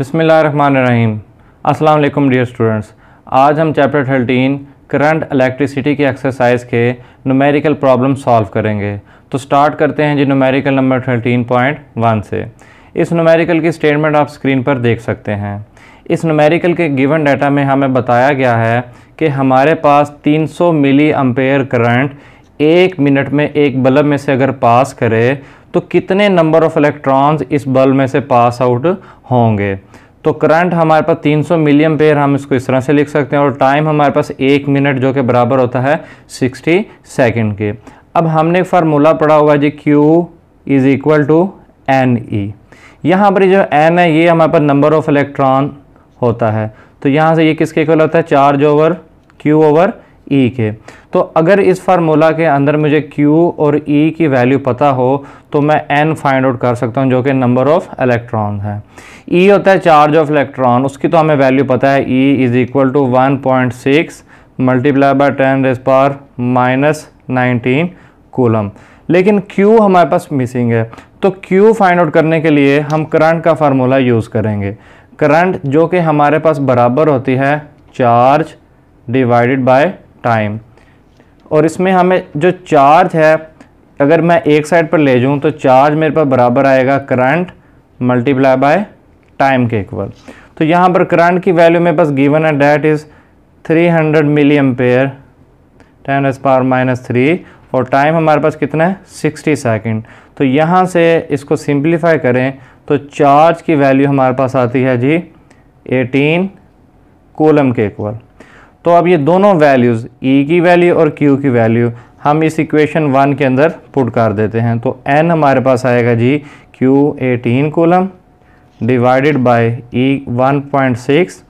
बिसमीम अल्लाम dear students आज हम चैप्टर थर्टीन करंट इलेक्ट्रिसिटी की एक्सरसाइज के नुमेरिकल प्रॉब्लम सॉल्व करेंगे तो स्टार्ट करते हैं जी numerical number thirteen point one से इस नुमेरिकल की स्टेटमेंट आप स्क्रीन पर देख सकते हैं इस नुमेरिकल के गिवन डाटा में हमें बताया गया है कि हमारे पास सौ मिली अम्पेयर करंट एक मिनट में एक बल्ब में से अगर पास करे तो कितने नंबर ऑफ़ इलेक्ट्रॉन्स इस बल्ब में से पास आउट होंगे तो करंट हमारे पास 300 सौ मिलियम पेयर हम इसको इस तरह से लिख सकते हैं और टाइम हमारे पास एक मिनट जो के बराबर होता है 60 सेकंड के अब हमने फार्मूला पढ़ा हुआ जी Q is equal to N E यहाँ पर जो एन है ये हमारे पास नंबर ऑफ इलेक्ट्रॉन होता है तो यहाँ से ये किसके इक्वल होता है charge over Q over E e के तो अगर इस फार्मूला के अंदर मुझे Q और E की वैल्यू पता हो तो मैं N फाइंड आउट कर सकता हूँ जो कि नंबर ऑफ़ इलेक्ट्रॉन है E होता है चार्ज ऑफ इलेक्ट्रॉन उसकी तो हमें वैल्यू पता है E is equal to one point six multiply by ten raise पर माइनस नाइनटीन कोलम लेकिन Q हमारे पास मिसिंग है तो Q फाइंड आउट करने के लिए हम करंट का फार्मूला यूज़ करेंगे करंट जो कि हमारे पास बराबर होती है चार्ज डिवाइडेड बाय टाइम और इसमें हमें जो चार्ज है अगर मैं एक साइड पर ले जाऊँ तो चार्ज मेरे पास बराबर आएगा करंट मल्टीप्लाई बाय टाइम के इक्वल तो यहाँ पर करंट की वैल्यू मेरे पास गिवन है that is 300 milli ampere ten S power minus three और टाइम हमारे पास कितना है 60 सेकंड तो यहाँ से इसको सिंप्लीफाई करें तो चार्ज की वैल्यू हमारे पास आती है जी 18 कोलम के इक्वल तो अब ये दोनों वैल्यूज़ ई e की वैल्यू और क्यू की वैल्यू हम इस इक्वेशन वन के अंदर पुट कर देते हैं तो एन हमारे पास आएगा जी Q eighteen coulomb divided by E one point six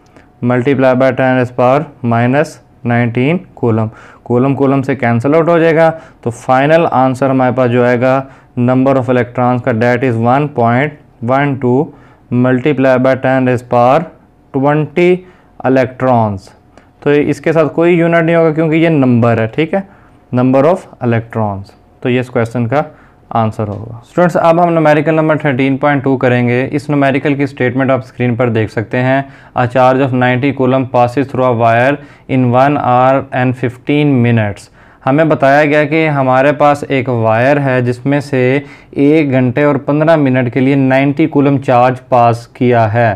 multiply by ten S power minus nineteen coulomb coulomb coulomb से कैंसिल आउट हो जाएगा तो फाइनल आंसर हमारे पास जो आएगा नंबर ऑफ इलेक्ट्रॉन्स का that is one point one two multiply by ten S power twenty electrons तो इसके साथ कोई यूनिट नहीं होगा क्योंकि ये नंबर है ठीक है नंबर ऑफ इलेक्ट्रॉन्स तो ये इस क्वेश्चन का आंसर होगा स्टूडेंट्स अब हम नोमेरिकल नंबर 13.2 करेंगे इस नोमेरिकल की स्टेटमेंट आप स्क्रीन पर देख सकते हैं a charge of 90 coulomb passes through a wire in one hour and 15 minutes हमें बताया गया कि हमारे पास एक वायर है जिसमें से एक घंटे और 15 मिनट के लिए 90 कोलम चार्ज पास किया है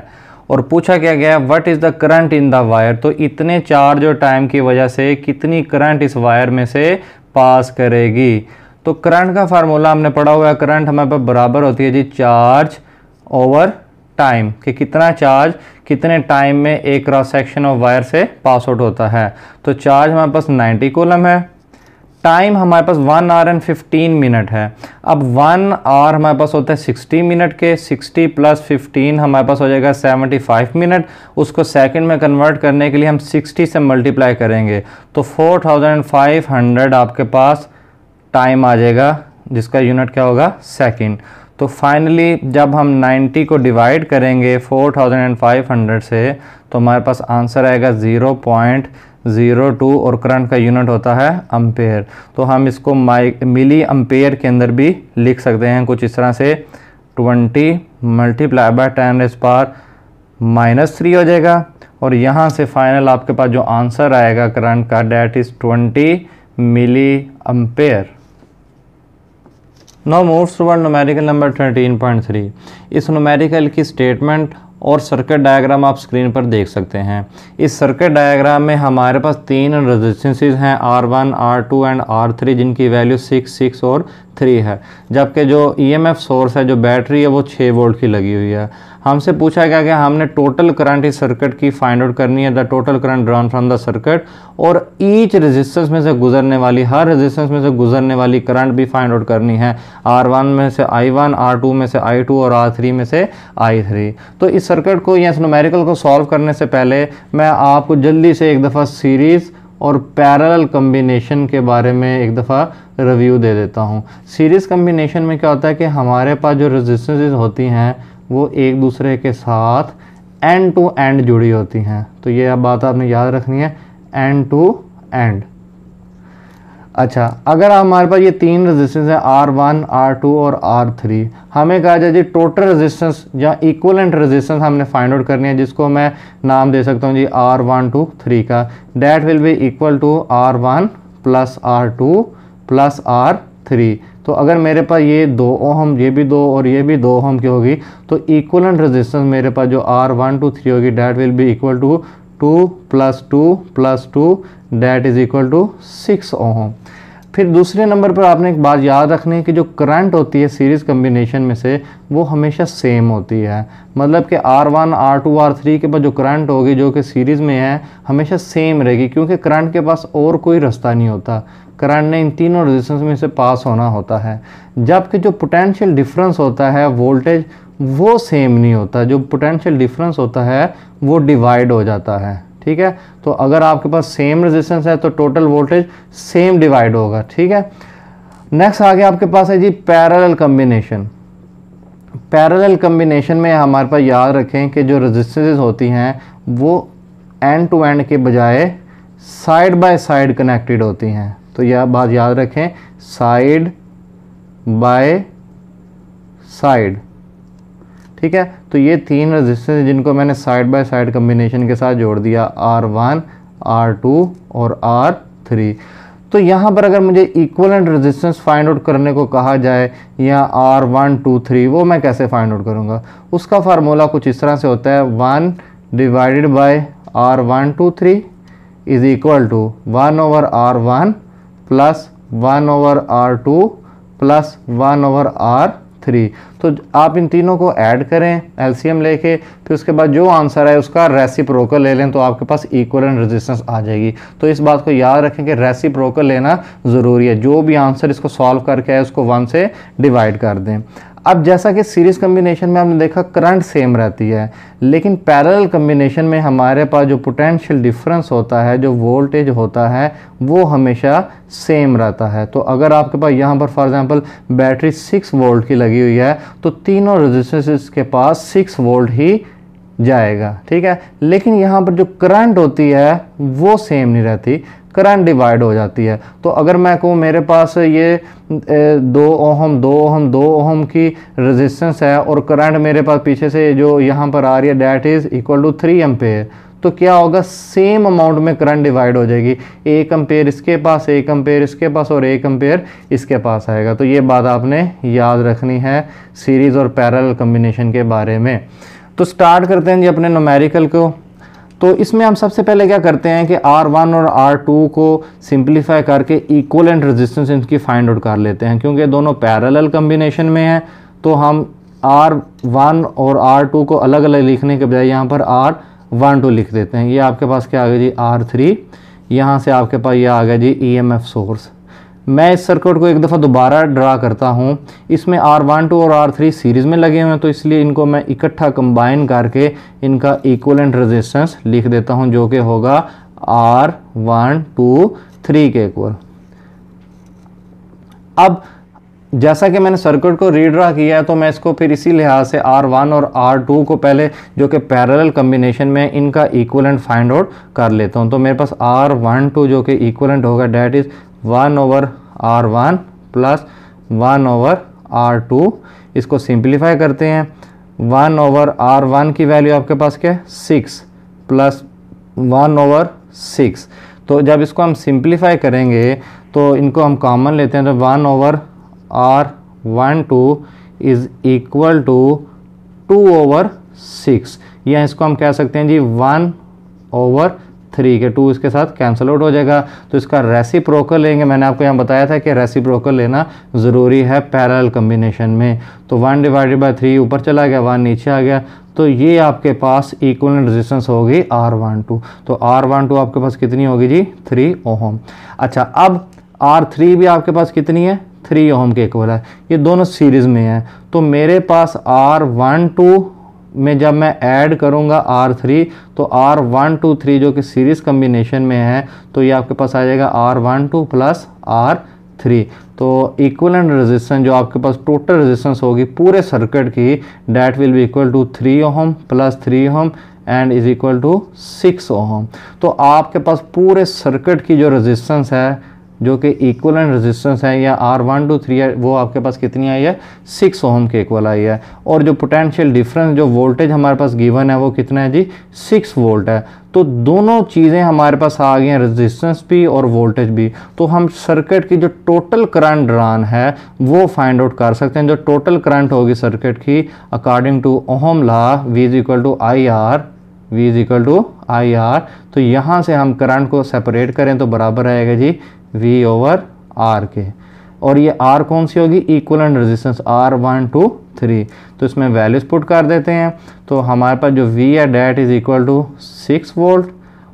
और पूछा क्या गया what is the current in the wire तो इतने चार्ज और टाइम की वजह से कितनी करंट इस वायर में से पास करेगी तो करंट का फार्मूला हमने पढ़ा हुआ है करंट हमारे पास बराबर होती है जी चार्ज ओवर टाइम कि कितना चार्ज कितने टाइम में एक क्रॉस सेक्शन ऑफ वायर से पास आउट होता है तो चार्ज हमारे पास 90 कोलम है टाइम हमारे पास one hour and fifteen minute है अब वन आवर हमारे पास होता है सिक्सटी मिनट के सिक्सटी प्लस फिफ्टीन हमारे पास हो जाएगा सेवेंटी फाइव मिनट उसको सेकंड में कन्वर्ट करने के लिए हम सिक्सटी से मल्टीप्लाई करेंगे तो फोर थाउजेंड फाइव हंड्रेड आपके पास टाइम आ जाएगा जिसका यूनिट क्या होगा सेकेंड तो फाइनली जब हम 90 को डिवाइड करेंगे 4500 से तो हमारे पास आंसर आएगा 0.02 और करंट का यूनिट होता है अम्पेयर तो हम इसको माइ मिली अम्पेयर के अंदर भी लिख सकते हैं कुछ इस तरह से 20 multiply by ten raise power minus three हो जाएगा और यहाँ से फाइनल आपके पास जो आंसर आएगा करंट का that is 20 milli ampere now moves toward numerical number point three इस नोमेरिकल की स्टेटमेंट और सर्किट डायग्राम आप स्क्रीन पर देख सकते हैं इस सर्किट डायग्राम में हमारे पास तीन रजिस्टेंसेज हैं R one R two and R three जिनकी वैल्यू सिक्स सिक्स और थ्री है जबकि जो ईएमएफ e सोर्स है जो बैटरी है वो छः वोल्ट की लगी हुई है हमसे पूछा गया कि हमने टोटल करंट इस सर्किट की फाइंड आउट करनी है the total current drawn from the circuit और ईच रेजिस्टेंस में से गुजरने वाली हर रेजिस्टेंस में से गुजरने वाली करंट भी फाइंड आउट करनी है आर वन में से आई वन आर टू में से आई टू और आर थ्री में से आई थ्री तो इस सर्किट को या इस को सॉल्व करने से पहले मैं आपको जल्दी से एक दफ़ा सीरीज़ और पैरेलल कम्बिनेशन के बारे में एक दफ़ा रिव्यू दे देता हूँ सीरीज़ कम्बिनेशन में क्या होता है कि हमारे पास जो रेजिस्टेंसेज होती हैं वो एक दूसरे के साथ एंड टू एंड जुड़ी होती हैं तो ये अब बात आपने याद रखनी है एंड टू एंड अच्छा अगर हमारे पास ये तीन रेजिस्टेंस हैं आर वन आर टू और आर थ्री हमें कहा जाए जी टोटल रेजिस्टेंस या इक्वलेंट रेजिस्टेंस हमने फाइंड आउट करनी है जिसको मैं नाम दे सकता हूँ जी आर वन टू थ्री का that will be equal to R one plus R two plus R three तो अगर मेरे पास ये दो ओहम ये भी दो और ये भी दो ओहम की होगी तो इक्वल रेजिस्टेंस मेरे पास जो आर वन टू थ्री होगी that will be equal to two plus two plus two that is equal to six ohm फिर दूसरे नंबर पर आपने एक बात याद रखनी है कि जो करंट होती है सीरीज़ कम्बिनेशन में से वो हमेशा सेम होती है मतलब कि R one R two R three के पास जो करंट होगी जो कि सीरीज़ में है हमेशा सेम रहेगी क्योंकि करंट के पास और कोई रास्ता नहीं होता करंट ने इन तीनों रजिस्टेंस में से पास होना होता है जबकि जो पोटेंशियल डिफरेंस होता है वोल्टेज वो सेम नहीं होता जो पोटेंशियल डिफरेंस होता है वो डिवाइड हो जाता है ठीक है तो अगर आपके पास सेम रेजिस्टेंस है तो टोटल वोल्टेज सेम डिवाइड होगा ठीक है नेक्स्ट आगे आपके पास है जी पैरेलल कम्बिनेशन पैरेलल कम्बिनेशन में हमारे पास याद रखें कि जो रेजिस्टेंसेस होती हैं वो एंड टू एंड के बजाय साइड बाय साइड कनेक्टेड होती हैं तो यह बात याद रखें साइड बाय साइड ठीक है तो ये तीन रजिस्टेंस जिनको मैंने साइड बाय साइड कम्बिनेशन के साथ जोड़ दिया आर वन आर टू और आर थ्री तो यहाँ पर अगर मुझे इक्वलेंट रेजिस्टेंस फाइंड आउट करने को कहा जाए या आर वन टू थ्री वो मैं कैसे फाइंड आउट करूँगा उसका फार्मूला कुछ इस तरह से होता है one divided by R one two three is equal to one over R one plus one over R two plus one over R three तो आप इन तीनों को ऐड करें एलसीएम लेके फिर उसके बाद जो आंसर है उसका रेसिप्रोकल ले लें तो आपके पास एंड रेजिस्टेंस आ जाएगी तो इस बात को याद रखें कि रेसिप्रोकल लेना ज़रूरी है जो भी आंसर इसको सॉल्व करके है उसको वन से डिवाइड कर दें अब जैसा कि सीरीज़ कम्बिनेशन में आपने देखा करंट सेम रहती है लेकिन पैरेलल कम्बिनेशन में हमारे पास जो पोटेंशियल डिफरेंस होता है जो वोल्टेज होता है वो हमेशा सेम रहता है तो अगर आपके पास यहाँ पर फॉर एग्जांपल बैटरी 6 वोल्ट की लगी हुई है तो तीनों रजिस्टेंसेस के पास 6 वोल्ट ही जाएगा ठीक है लेकिन यहाँ पर जो करंट होती है वो सेम नहीं रहती करंट डिवाइड हो जाती है तो अगर मैं कहूँ मेरे पास ये दो ओहम दो ओहम दो ओहम की रेजिस्टेंस है और करंट मेरे पास पीछे से जो यहाँ पर आ रही है that is equal to three ohm तो क्या होगा सेम अमाउंट में करंट डिवाइड हो जाएगी एक अम्पेयर इसके पास एक अम्पेयर इसके पास और एक अम्पेयर इसके पास आएगा तो ये बात आपने याद रखनी है सीरीज़ और पैरल कम्बिनेशन के बारे में तो स्टार्ट करते हैं जी अपने नोमेरिकल को तो इसमें हम सबसे पहले क्या करते हैं कि R1 और R2 को सिंप्लीफाई करके इक्वल एंड रेजिस्टेंस इनकी फाइंड आउट कर लेते हैं क्योंकि दोनों पैरेलल कम्बिनेशन में हैं तो हम R1 और R2 को अलग अलग लिखने के बजाय यहाँ पर R12 लिख देते हैं ये आपके पास क्या आ गया जी R3 थ्री यहाँ से आपके पास ये आ गया जी ई एम एफ सोर्स मैं इस सर्किट को एक दफ़ा दोबारा ड्रा करता हूँ इसमें आर वन टू और आर थ्री सीरीज़ में लगे हुए हैं तो इसलिए इनको मैं इकट्ठा कंबाइन करके इनका इक्वलेंट रेजिस्टेंस लिख देता हूँ जो कि होगा आर वन टू थ्री के इक्वल अब जैसा कि मैंने सर्किट को रीड्रा किया है तो मैं इसको फिर इसी लिहाज से R1 और R2 को पहले जो कि पैरेलल कम्बिनेशन में इनका इक्वलेंट फाइंड आउट कर लेता हूं तो मेरे पास R12 जो कि इक्वलेंट होगा that is one over R one plus one over R two इसको सिंप्लीफाई करते हैं वन ओवर आर वन की वैल्यू आपके पास क्या है six plus one over six तो जब इसको हम सिंप्लीफाई करेंगे तो इनको हम कॉमन लेते हैं तो one over R one two is equal to two over six या इसको हम कह सकते हैं जी वन ओवर थ्री के टू इसके साथ कैंसिल आउट हो जाएगा तो इसका रेसिप्रोकल लेंगे मैंने आपको यहाँ बताया था कि रेसिप्रोकल लेना ज़रूरी है पैरल कम्बिनेशन में तो वन डिवाइडेड बाई थ्री ऊपर चला गया वन नीचे आ गया तो ये आपके पास इक्वल रेजिस्टेंस होगी आर वन टू तो आर वन टू आपके पास कितनी होगी जी थ्री ओहम अच्छा अब आर थ्री भी आपके पास कितनी है थ्री ओहम के इक्वल है ये दोनों सीरीज़ में है तो मेरे पास आर वन टू में जब मैं ऐड करूँगा आर थ्री तो आर वन टू थ्री जो कि सीरीज़ कम्बिनेशन में है तो ये आपके पास आ जाएगा R one two plus R three तो इक्वलेंट रेजिस्टेंस जो आपके पास टोटल रेजिस्टेंस होगी पूरे सर्किट की that will be equal to three ohm plus three ohm and is equal to six ohm तो आपके पास पूरे सर्किट की जो रजिस्टेंस है जो कि इक्वल एंड रेजिस्टेंस है या आर वन टू थ्री है वो आपके पास कितनी आई है सिक्स ओम के इक्वल आई है और जो पोटेंशियल डिफरेंस जो वोल्टेज हमारे पास गिवन है वो कितना है जी सिक्स वोल्ट है तो दोनों चीज़ें हमारे पास आ गई हैं रेजिस्टेंस भी और वोल्टेज भी तो हम सर्किट की जो टोटल करंट ड्रान है वो फाइंड आउट कर सकते हैं जो टोटल करंट होगी सर्किट की according to ohm law V is equal to I R V is equal to I R तो यहाँ से हम करंट को सेपरेट करें तो बराबर आएगा जी वी ओवर आर के और ये आर कौन सी होगी equivalent resistance R one two three तो इसमें वैल्यूज पुट कर देते हैं तो हमारे पास जो वी है that is equal to six volt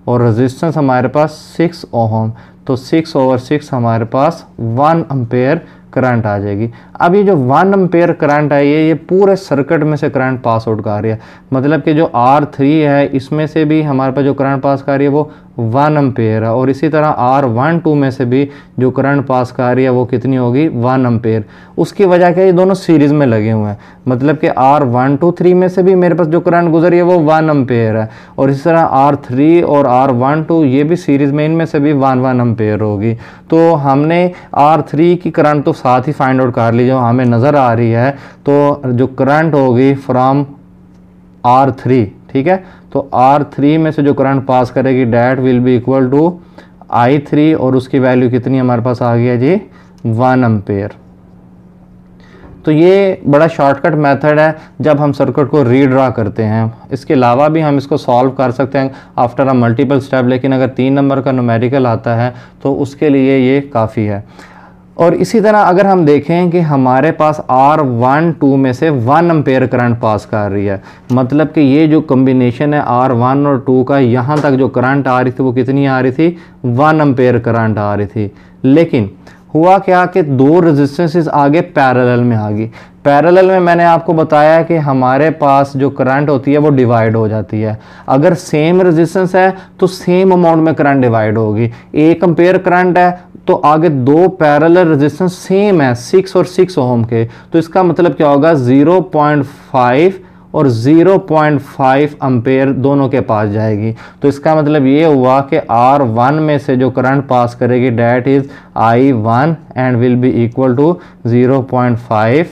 और रेजिस्टेंस हमारे पास सिक्स ओहम तो सिक्स ओवर सिक्स हमारे पास वन अम्पेयर करंट आ जाएगी अब ये जो वन अम्पेयर करंट आई है ये पूरे सर्किट में से करंट पास आउट कर रही है मतलब कि जो आर थ्री है इसमें से भी हमारे पास जो करंट पास कर रही है वो वन एम्पेयर है और इसी तरह आर वन टू में से भी जो करंट पास कर रही है वो कितनी होगी वन एम्पेयर उसकी वजह क्या ये दोनों सीरीज़ में लगे हुए हैं मतलब कि आर वन टू थ्री में से भी मेरे पास जो करंट गुजरी है वो वन एम्पेयर है और इसी तरह आर थ्री और आर वन टू ये भी सीरीज़ में इनमें से भी वन वन एम्पेयर होगी तो हमने आर थ्री की करंट तो साथ ही फाइंड आउट कर ली जो हमें नज़र आ रही है तो जो करंट होगी फ्राम आर थ्री ठीक है तो आर थ्री में से जो करंट पास करेगी that will be equal to I three और उसकी वैल्यू कितनी हमारे पास आ गया जी वन एम्पेयर तो ये बड़ा शॉर्टकट मेथड है जब हम सर्किट को रीड्रा करते हैं इसके अलावा भी हम इसको सॉल्व कर सकते हैं आफ्टर अ मल्टीपल स्टेप लेकिन अगर तीन नंबर का नोमेरिकल आता है तो उसके लिए ये काफ़ी है और इसी तरह अगर हम देखें कि हमारे पास आर वन टू में से वन अम्पेयर करंट पास कर रही है मतलब कि ये जो कम्बिनेशन है आर वन और टू का यहाँ तक जो करंट आ रही थी वो कितनी आ रही थी वन अम्पेयर करंट आ रही थी लेकिन हुआ क्या कि दो रेजिस्टेंसेस आगे पैरेलल में आ गई पैरेलल में मैंने आपको बताया कि हमारे पास जो करंट होती है वो डिवाइड हो जाती है अगर सेम रेजिस्टेंस है तो सेम अमाउंट में करंट डिवाइड होगी एक अम्पेयर करंट है तो आगे दो पैरेलल रेजिस्टेंस सेम है सिक्स और सिक्स ओम के तो इसका मतलब क्या होगा ज़ीरो पॉइंट फाइव और 0.5 पॉइंट दोनों के पास जाएगी तो इसका मतलब ये हुआ कि आर वन में से जो करंट पास करेगी that is I one and will be equal to 0.5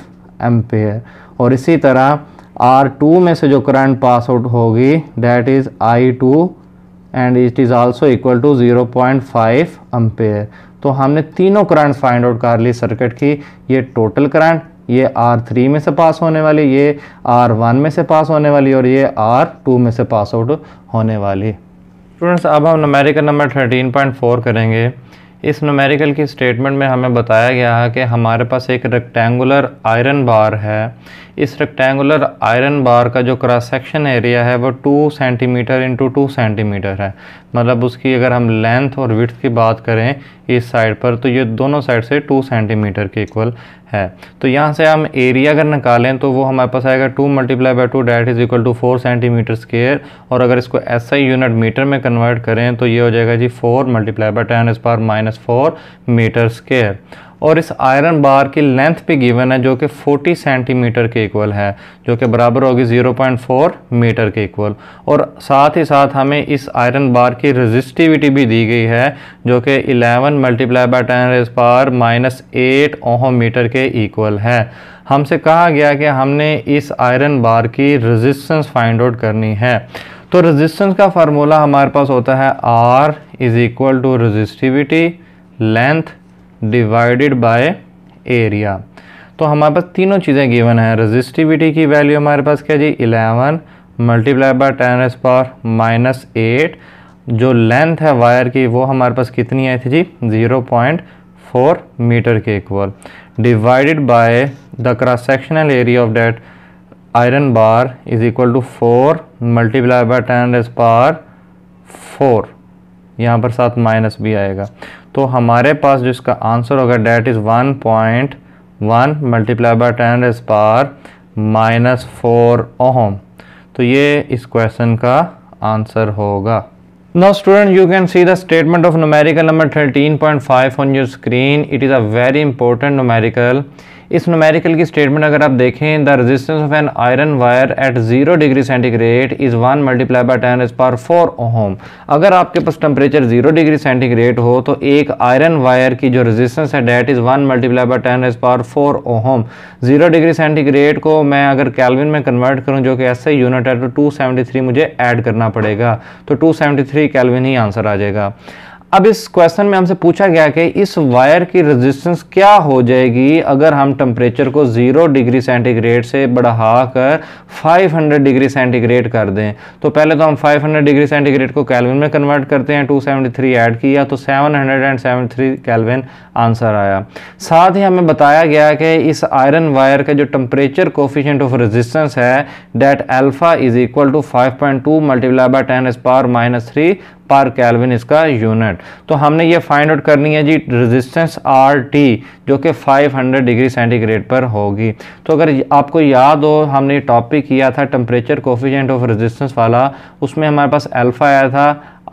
ampere और इसी तरह आर टू में से जो करंट पास आउट होगी that is I two and it is also equal to 0.5 point तो हमने तीनों करंट फाइंड आउट कर ली सर्किट की ये टोटल करंट ये आर थ्री में से पास होने वाली ये आर वन में से पास होने वाली और ये आर टू में से पास आउट होने वाली स्टूडेंट्स अब हम numerical number thirteen point four करेंगे इस नमेरिकल की स्टेटमेंट में हमें बताया गया है कि हमारे पास एक रेक्टेंगुलर आयरन बार है इस रेक्टेंगुलर आयरन बार का जो क्रॉस सेक्शन एरिया है वो two centimetre into two centimetre है मतलब उसकी अगर हम लेंथ और विथ की बात करें इस साइड पर तो ये दोनों साइड से टू सेंटीमीटर के इक्वल है तो यहाँ से हम एरिया अगर निकालें तो वो हमारे पास आएगा two multiply by two that is equal to four centimetre square और अगर इसको एस आई यूनिट मीटर में कन्वर्ट करें तो ये हो जाएगा जी four multiply by ten raise power minus four metre square और इस आयरन बार की लेंथ भी गिवन है जो कि 40 सेंटीमीटर के इक्वल है जो कि बराबर होगी 0.4 मीटर के इक्वल और साथ ही साथ हमें इस आयरन बार की रजिस्टिविटी भी दी गई है जो कि 11 multiply by ten raise power minus eight ohm metre के इक्वल है हमसे कहा गया कि हमने इस आयरन बार की रजिस्टेंस फाइंड आउट करनी है तो रजिस्टेंस का फार्मूला हमारे पास होता है R is equal to resistivity length divided by area तो हमारे पास तीनों चीज़ें गिवन है रजिस्टिविटी की वैल्यू हमारे पास क्या जी eleven multiply by ten S power minus eight जो लेंथ है वायर की वो हमारे पास कितनी आई थी जी ज़ीरो पॉइंट फोर मीटर के equal divided by the cross sectional area of that iron bar is equal to four multiply by ten S power four यहाँ पर साथ माइनस भी आएगा तो हमारे पास जो इसका आंसर होगा that is one point one multiply by ten raise power minus four ohm तो ये इस क्वेश्चन का आंसर होगा now student you can see the statement of numerical number thirteen point five on your screen it is a very important numerical इस numerical की statement अगर आप देखें the resistance of an iron wire at zero degree centigrade is one multiply by ten raise power four ohm अगर आपके पास temperature zero degree centigrade हो तो एक आयरन वायर की जो रेजिस्टेंस है that is one multiply by ten raise power four ohm zero degree centigrade को मैं अगर कैलविन में कन्वर्ट करूँ जो कि ऐसे यूनिट है तो टू मुझे ऐड करना पड़ेगा तो टू सेवेंटी कैलविन ही आंसर आ जाएगा अब इस क्वेश्चन में हमसे पूछा गया कि इस वायर की रेजिस्टेंस क्या हो जाएगी अगर हम टेम्परेचर को ज़ीरो डिग्री सेंटीग्रेड से बढ़ा कर 500 डिग्री सेंटीग्रेड कर दें तो पहले तो हम 500 डिग्री सेंटीग्रेड को कैलविन में कन्वर्ट करते हैं 273 ऐड किया तो 773 कैलविन आंसर आया साथ ही हमें बताया गया कि इस आयरन वायर का जो टेम्परेचर कोफिशेंट ऑफ रेजिस्टेंस है that alpha is equal to five point two multiply by ten raise power minus three per kelvin इसका यूनिट तो हमने ये फाइंड आउट करनी है जी रेजिस्टेंस आर टी जो कि 500 डिग्री सेंटीग्रेड पर होगी तो अगर आपको याद हो हमने टॉपिक किया था टेम्परेचर कोफिशेंट ऑफ रेजिस्टेंस वाला उसमें हमारे पास अल्फ़ा आया था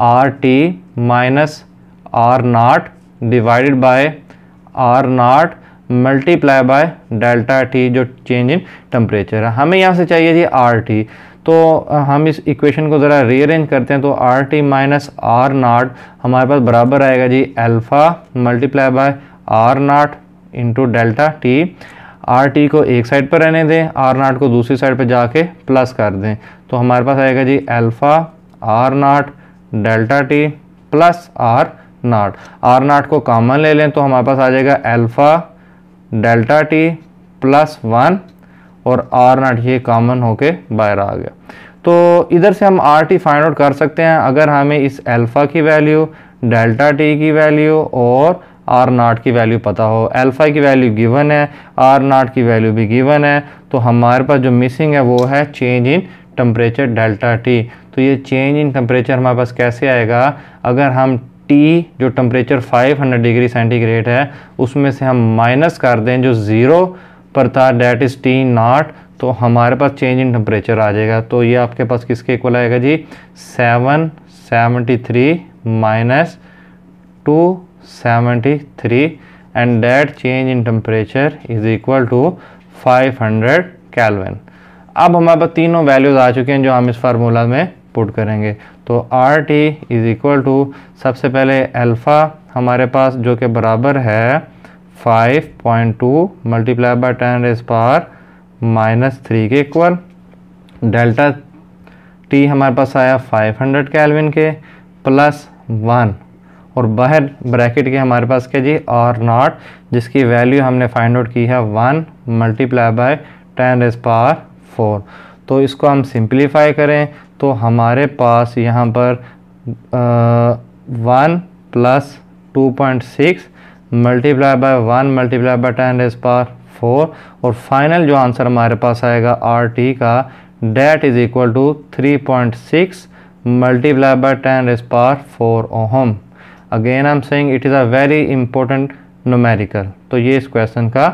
R T minus R naught divided by R naught multiply by delta T जो चेंज इन टेम्परेचर है हमें यहाँ से चाहिए जी आर टी तो हम इस इक्वेशन को ज़रा रीअरेंज करते हैं तो R T minus R naught हमारे पास बराबर आएगा जी alpha multiply by R naught into delta T R T को एक साइड पर रहने दें आर नाट को दूसरी साइड पर जाके प्लस कर दें तो हमारे पास आएगा जी alpha R naught delta T plus R naught R naught को कॉमन ले लें तो हमारे पास आ जाएगा alpha delta T plus one और आर नॉट ये कॉमन होके बाहर आ गया तो इधर से हम आर टी फाइंड आउट कर सकते हैं अगर हमें इस एल्फा की वैल्यू डेल्टा टी की वैल्यू और आर नाट की वैल्यू पता हो एल्फा की वैल्यू गिवन है आर नाट की वैल्यू भी गिवन है तो हमारे पास जो मिसिंग है वो है change in temperature delta T तो ये चेंज इन टम्परेचर हमारे पास कैसे आएगा अगर हम टी जो टम्परेचर 500 डिग्री सेंटीग्रेड है उसमें से हम माइनस कर दें जो ज़ीरो पर था डेट इज़ टी नॉट तो हमारे पास चेंज इन टेम्परेचर आ जाएगा तो ये आपके पास किसके इक्वल आएगा जी seven seventy three minus two seventy three and that change in temperature is equal to five hundred kelvin अब हमारे पास तीनों वैल्यूज़ आ चुके हैं जो हम इस फार्मूला में पुट करेंगे तो R T is equal to सबसे पहले अल्फ़ा हमारे पास जो कि बराबर है five point two multiply by ten raise power minus three के इक्वल डेल्टा टी हमारे पास आया फाइव हंड्रेड कैलविन के प्लस वन और बाहर ब्रैकेट के हमारे पास क्या जी आर नॉट जिसकी वैल्यू हमने फाइंड आउट की है one multiply by ten raise power four तो इसको हम सिंप्लीफाई करें तो हमारे पास यहाँ पर one plus two point six multiply by one multiply by ten raise power four और फाइनल जो आंसर हमारे पास आएगा आर टी का that is equal to three point six multiply by ten raise power four ohm again I am saying it is a very important numerical तो ये इस question का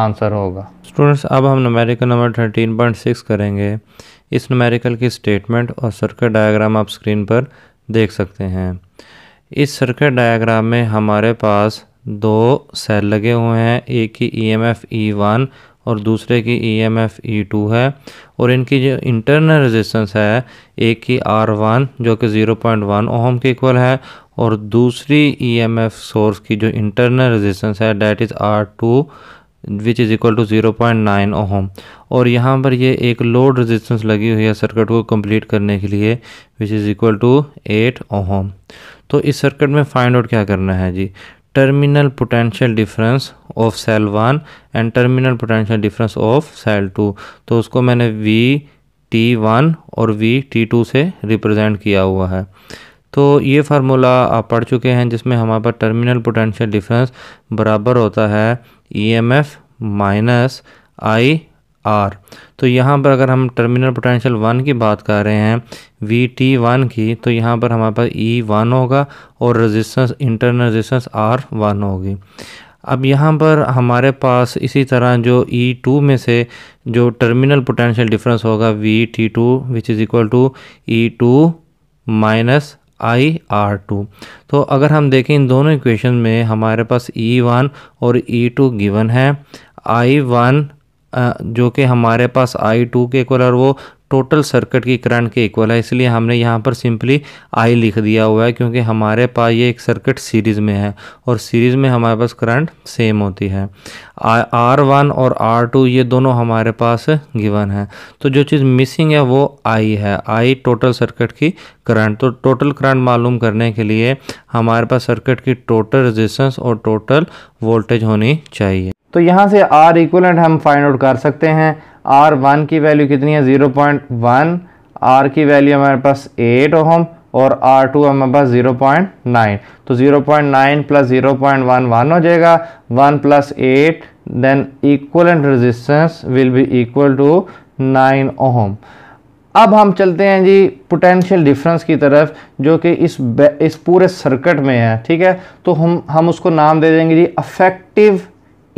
आंसर होगा स्टूडेंट्स अब हम numerical number thirteen point six करेंगे इस numerical की स्टेटमेंट और सर्कल डायग्राम आप स्क्रीन पर देख सकते हैं इस सर्कल डायग्राम में हमारे पास दो सेल लगे हुए हैं एक की E M F E one और दूसरे की E M F E two है और इनकी जो इंटरनल रेजिस्टेंस है एक की आर वन जो कि ज़ीरो पॉइंट वन ओहम के इक्वल है और दूसरी ई एम एफ सोर्स की जो इंटरनल रेजिस्टेंस है that is R two which is equal to zero point nine ohm और यहाँ पर ये एक लोड रेजिस्टेंस लगी हुई है सर्किट को कम्प्लीट करने के लिए which is equal to eight ohm तो इस सर्किट में फाइंड आउट क्या करना है जी terminal potential difference of cell one and terminal potential difference of cell two तो उसको मैंने वी टी वन और वी टी टू से रिप्रेजेंट किया हुआ है तो ये फार्मूला आप पढ़ चुके हैं जिसमें हमारे पास टर्मिनल पोटेंशियल डिफरेंस बराबर होता है E M F minus I R तो यहाँ पर अगर हम टर्मिनल पोटेंशियल वन की बात कर रहे हैं वी टी वन की तो यहाँ पर हमारे पास ई e वन होगा और resistance internal resistance R one होगी अब यहाँ पर हमारे पास इसी तरह जो ई e टू में से जो टर्मिनल पोटेंशियल डिफरेंस होगा V T two which is equal to E two minus I R two तो अगर हम देखें इन दोनों इक्वेशन में हमारे पास ई e वन और ई टू गिवन है आई वन जो कि हमारे पास आई टू के इक्वल और वो टोटल सर्किट की करंट के इक्वल है इसलिए हमने यहाँ पर सिंपली आई लिख दिया हुआ है क्योंकि हमारे पास ये एक सर्किट सीरीज़ में है और सीरीज़ में हमारे पास करंट सेम होती है आर वन और आर टू ये दोनों हमारे पास गिवन है तो जो चीज़ मिसिंग है वो आई है आई टोटल सर्किट की करंट तो टोटल करंट मालूम करने के लिए हमारे पास सर्किट की टोटल रजिस्टेंस और टोटल वोल्टेज होनी चाहिए तो यहाँ से आर इक्वलेंट हम फाइंड आउट कर सकते हैं आर वन की वैल्यू कितनी है ज़ीरो पॉइंट वन आर की वैल्यू हमारे पास एट ओम और आर टू हमारे पास ज़ीरो पॉइंट नाइन तो zero point nine plus zero point one one हो जाएगा one plus eight then equivalent resistance will be equal to nine ohm अब हम चलते हैं जी पोटेंशियल डिफरेंस की तरफ जो कि इस इस पूरे सर्किट में है ठीक है तो हम हम उसको नाम दे देंगे जी अफेक्टिव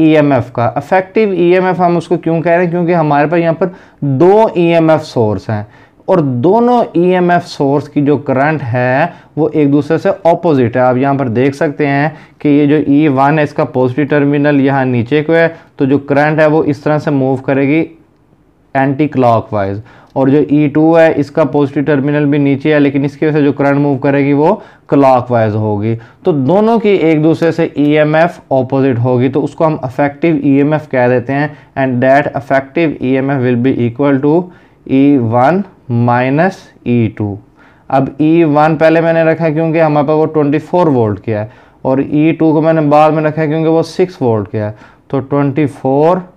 ईएमएफ e का अफेक्टिव ईएमएफ e हम उसको क्यों कह रहे हैं क्योंकि हमारे पास यहाँ पर दो ईएमएफ e सोर्स हैं और दोनों ईएमएफ सोर्स की जो करंट है वो एक दूसरे से ऑपोजिट है आप यहाँ पर देख सकते हैं कि ये जो ई वन है इसका पॉजिटिव टर्मिनल यहाँ नीचे को है तो जो करंट है वो इस तरह से मूव करेगी एंटी वाइज और जो ई e टू है इसका पॉजिटिव टर्मिनल भी नीचे है लेकिन इसकी वजह से जो करंट मूव करेगी वो क्लाक वाइज होगी तो दोनों की एक दूसरे से ई एम एफ ऑपोजिट होगी तो उसको हम अफेक्टिव ई एम एफ कह देते हैं and that effective E M F will be equal to E one minus E two अब ई e वन पहले मैंने रखा क्योंकि हमारे पास वो ट्वेंटी फोर वोल्ट किया है और ई e टू को मैंने बाद में रखा है क्योंकि वो सिक्स वोल्ट किया है तो twenty four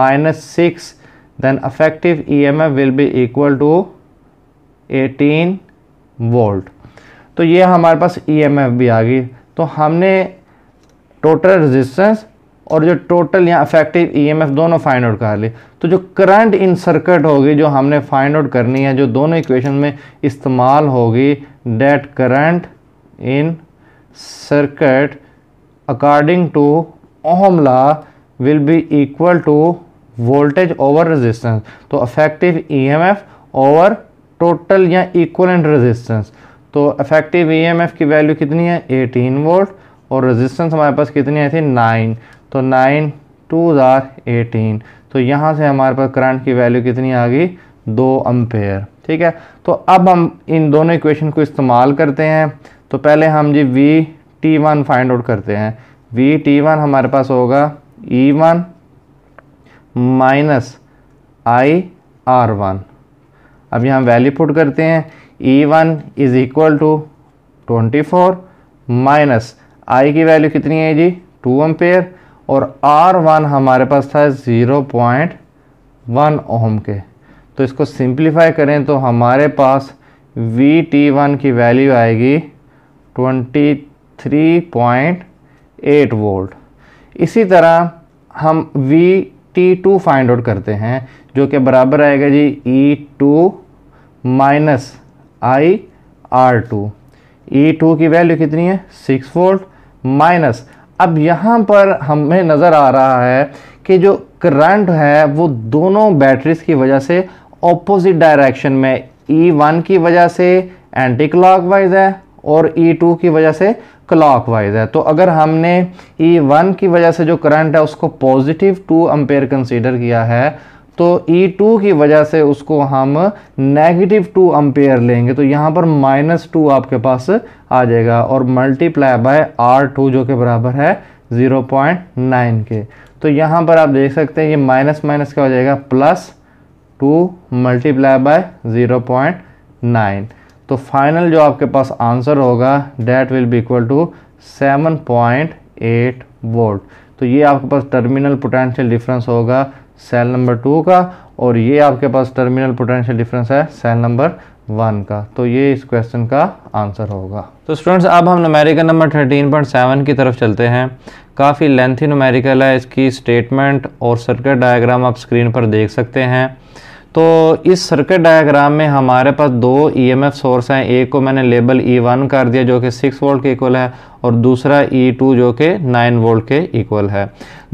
minus six then effective EMF will be equal to 18 volt तो ये हमारे पास EMF भी आ गई तो हमने टोटल रेजिस्टेंस और जो टोटल ई इफेक्टिव ईएमएफ दोनों फाइंड आउट कर लिए तो जो करंट इन सर्किट होगी जो हमने फाइंड आउट करनी है जो दोनों इक्वेशन में इस्तेमाल होगी that current in circuit according to Ohm's law will be equal to voltage over resistance तो अफेक्टिव ईएमएफ ओवर टोटल या इक्वलेंट रेजिस्टेंस तो अफेक्टिव ईएमएफ e की वैल्यू कितनी है 18 वोल्ट और रेजिस्टेंस हमारे पास कितनी आई थी 9 तो 9 टू आर एटीन तो यहाँ से हमारे पास करंट की वैल्यू कितनी आ गई दो अम्पेयर ठीक है तो अब हम इन दोनों इक्वेशन को इस्तेमाल करते हैं तो पहले हम जी V T one find out करते हैं वी टी वन हमारे पास होगा E e one minus I R one अब यहाँ वैल्यू पुट करते हैं E e one is equal to twenty four minus I की वैल्यू कितनी है जी टू एम्पेयर और आर वन हमारे पास था ज़ीरो पॉइंट वन ओम के तो इसको सिंप्लीफाई करें तो हमारे पास वी टी वन की वैल्यू आएगी twenty three point eight volt इसी तरह हम V T two find out करते हैं जो कि बराबर आएगा जी E two minus I R two E two की वैल्यू कितनी है सिक्स वोल्ट माइनस अब यहाँ पर हमें नज़र आ रहा है कि जो करंट है वो दोनों बैटरीज की वजह से ऑपोजिट डायरेक्शन में ई e वन की वजह से एंटी क्लॉक वाइज है और ई e टू की वजह से क्लॉकवाइज है तो अगर हमने ई e वन की वजह से जो करंट है उसको पॉजिटिव टू अम्पेयर कंसीडर किया है तो ई e टू की वजह से उसको हम नेगेटिव टू अम्पेयर लेंगे तो यहाँ पर माइनस टू आपके पास आ जाएगा और मल्टीप्लाई बाय आर टू जो के बराबर है ज़ीरो पॉइंट नाइन के तो यहाँ पर आप देख सकते हैं ये माइनस माइनस क्या हो जाएगा plus two multiply by zero point nine तो फाइनल जो आपके पास आंसर होगा that will be equal to seven point eight volt तो ये आपके पास टर्मिनल पोटेंशियल डिफरेंस होगा सेल नंबर टू का और ये आपके पास टर्मिनल पोटेंशियल डिफरेंस है सेल नंबर वन का तो ये इस क्वेश्चन का आंसर होगा तो स्टूडेंट्स अब हम numerical number thirteen point seven की तरफ चलते हैं काफ़ी लेंथी नमेरिकल है इसकी स्टेटमेंट और सर्किट डायग्राम आप स्क्रीन पर देख सकते हैं तो इस सर्किट डायग्राम में हमारे पास दो ईएमएफ e सोर्स हैं एक को मैंने लेबल ई वन कर दिया जो कि सिक्स वोल्ट के इक्वल है और दूसरा ई e टू जो कि नाइन वोल्ट के इक्वल है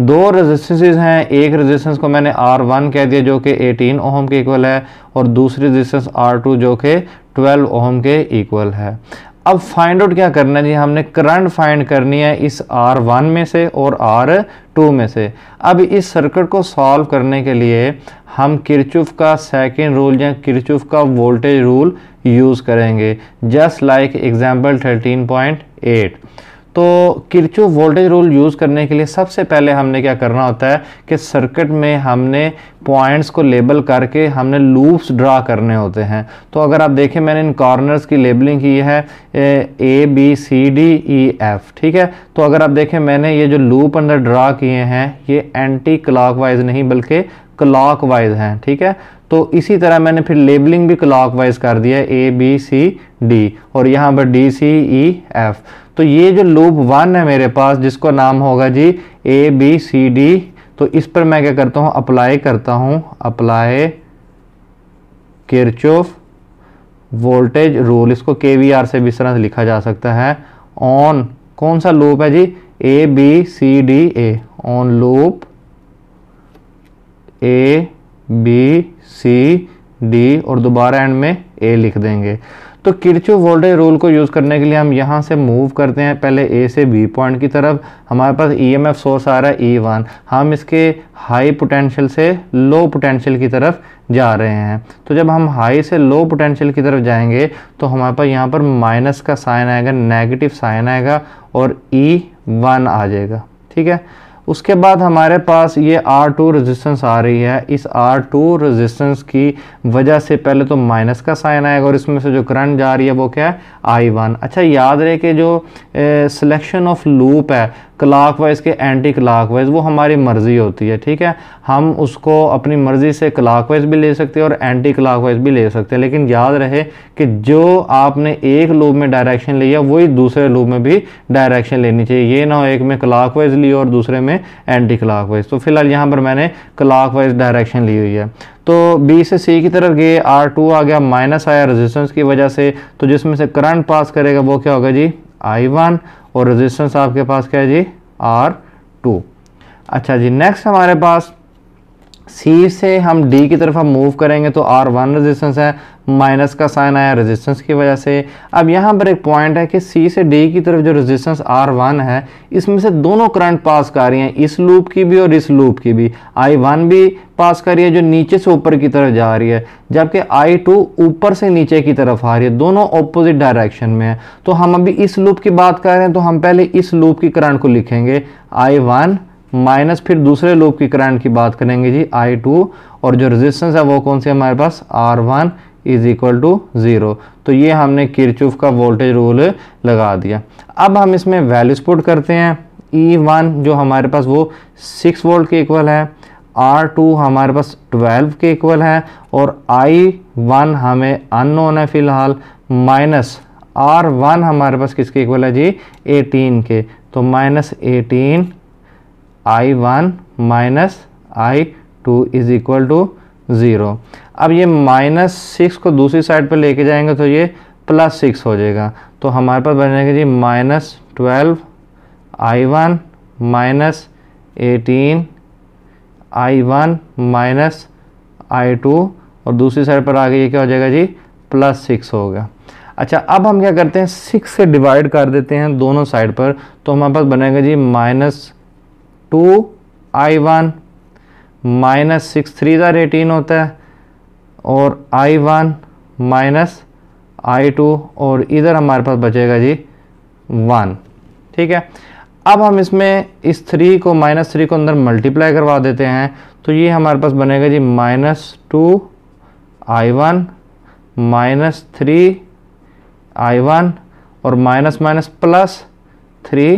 दो रेजिस्टेंसेस हैं एक रेजिस्टेंस को मैंने आर वन कह दिया जो कि एटीन ओहम के इक्वल है और दूसरी रेजिस्टेंस टू जो कि ट्वेल्व ओहम के इक्वल है अब फाइंड आउट क्या करना है जी हमने करंट फाइंड करनी है इस आर वन में से और आर टू में से अब इस सर्किट को सॉल्व करने के लिए हम किरचुफ का सेकेंड रूल या किरचुफ का वोल्टेज रूल यूज़ करेंगे just like example thirteen point eight तो किरचो वोल्टेज रूल यूज़ करने के लिए सबसे पहले हमने क्या करना होता है कि सर्किट में हमने पॉइंट्स को लेबल करके हमने लूप्स ड्रा करने होते हैं तो अगर आप देखें मैंने इन कॉर्नर्स की लेबलिंग की है A B C D E F ठीक है तो अगर आप देखें मैंने ये जो लूप अंदर ड्रा किए हैं ये एंटी क्लाक नहीं बल्कि क्लाक हैं ठीक है तो इसी तरह मैंने फिर लेबलिंग भी क्लॉकवाइज कर दिया है ए बी सी डी और यहाँ पर डी सी ई एफ तो ये जो लूप वन है मेरे पास जिसको नाम होगा जी ए बी सी डी तो इस पर मैं क्या करता हूँ अप्लाई करता हूँ अप्लाई किरचोफ वोल्टेज रूल इसको के वी आर से भी इस तरह से लिखा जा सकता है ऑन कौन सा लूप है जी A B C D A on loop A B C D और दोबारा एंड में ए लिख देंगे तो किरचो वोल्टेज रूल को यूज़ करने के लिए हम यहाँ से मूव करते हैं पहले ए से बी पॉइंट की तरफ हमारे पास ईएमएफ e सोर्स आ रहा है ई e वन हम इसके हाई पोटेंशियल से लो पोटेंशियल की तरफ जा रहे हैं तो जब हम हाई से लो पोटेंशियल की तरफ जाएंगे तो हमारे पास यहाँ पर माइनस का साइन आएगा नेगेटिव साइन आएगा और ई e वन आ जाएगा ठीक है उसके बाद हमारे पास ये R2 रेजिस्टेंस आ रही है इस R2 रेजिस्टेंस की वजह से पहले तो माइनस का साइन आएगा और इसमें से जो करंट जा रही है वो क्या है I1 अच्छा याद रहे कि जो सिलेक्शन ऑफ लूप है क्लाक वाइज के एंटी क्लाक वाइज वो हमारी मर्ज़ी होती है ठीक है हम उसको अपनी मर्ज़ी से क्लाक वाइज भी ले सकते हैं और एंटी क्लाक वाइज भी ले सकते हैं लेकिन याद रहे कि जो आपने एक लूप में डायरेक्शन लिया वही दूसरे लूप में भी डायरेक्शन लेनी चाहिए ये ना हो एक में क्लाक वाइज ली और दूसरे में एंटी क्लाक वाइज तो फिलहाल यहाँ पर मैंने क्लाक वाइज डायरेक्शन ली हुई है तो बी से सी की तरफ गए आर टू आ गया माइनस आया रेजिस्टेंस की वजह से तो जिसमें से करंट पास करेगा वो क्या होगा जी आई वन और रेजिस्टेंस आपके पास क्या है जी आर टू अच्छा जी नेक्स्ट हमारे पास सी से हम डी की तरफ हम मूव करेंगे तो आर वन रजिस्टेंस है माइनस का साइन आया रेजिस्टेंस की वजह से अब यहाँ पर एक पॉइंट है कि सी से डी की तरफ जो रेजिस्टेंस आर वन है इसमें से दोनों करंट पास कर रही हैं इस लूप की भी और इस लूप की भी आई वन भी पास कर रही है जो नीचे से ऊपर की तरफ जा रही है जबकि आई टू ऊपर से नीचे की तरफ आ रही है दोनों ऑपोजिट डायरेक्शन में है तो हम अभी इस लूप की बात कर रहे हैं तो हम पहले इस लूप की करंट को लिखेंगे आई वन माइनस फिर दूसरे लूप की करंट की बात करेंगे जी आई टू और जो रेजिस्टेंस है वो कौन सी हमारे पास R one is equal to zero तो ये हमने किरचुफ का वोल्टेज रूल लगा दिया अब हम इसमें वैल्यू स्पोर्ट करते हैं ई e वन जो हमारे पास वो सिक्स वोल्ट के इक्वल है आर टू हमारे पास ट्वेल्व के इक्वल है और आई वन हमें अननोन है फिलहाल माइनस आर वन हमारे पास किसके इक्वल है जी एटीन के तो minus eighteen I one minus I two is equal to zero अब ये माइनस सिक्स को दूसरी साइड पर लेके जाएंगे तो ये प्लस सिक्स हो जाएगा तो हमारे पास बन जाएगा जी minus twelve I one minus eighteen I one minus I two और दूसरी साइड पर आगे ये क्या हो जाएगा जी प्लस सिक्स होगा अच्छा अब हम क्या करते हैं सिक्स से डिवाइड कर देते हैं दोनों साइड पर तो हमारे पास बनेगा जी minus two I one minus six three ज़ार एटीन होता है और I one minus I two और इधर हमारे पास बचेगा जी वन ठीक है अब हम इसमें इस थ्री को माइनस थ्री को अंदर मल्टीप्लाई करवा देते हैं तो ये हमारे पास बनेगा जी minus two I one minus three I one और minus minus plus three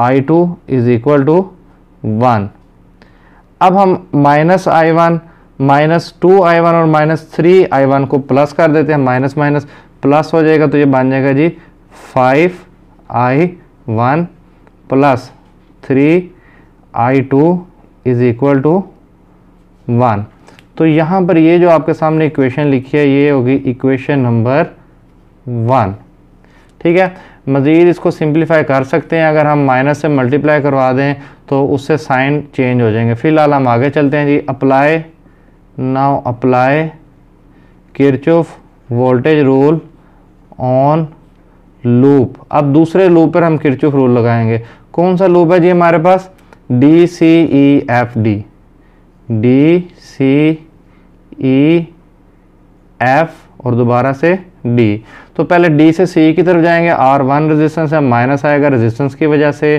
I two is equal to one अब हम minus I one minus two I one और माइनस थ्री आई वन को प्लस कर देते हैं माइनस माइनस प्लस हो जाएगा तो ये बन जाएगा जी five I one plus three I two is equal to one तो यहाँ पर ये जो आपके सामने इक्वेशन लिखी है ये होगी इक्वेशन नंबर वन ठीक है मज़ीद इसको सिंप्लीफाई कर सकते हैं अगर हम माइनस से मल्टीप्लाई करवा दें तो उससे साइन चेंज हो जाएंगे फ़िलहाल हम आगे चलते हैं जी apply now apply Kirchhoff voltage rule on loop अब दूसरे लूप पर हम किरचुफ रूल लगाएंगे कौन सा लूप है जी हमारे पास D C E F D D C E F और दोबारा से डी तो पहले डी से सी की तरफ जाएंगे आर वन रजिस्टेंस है माइनस आएगा रजिस्टेंस की वजह से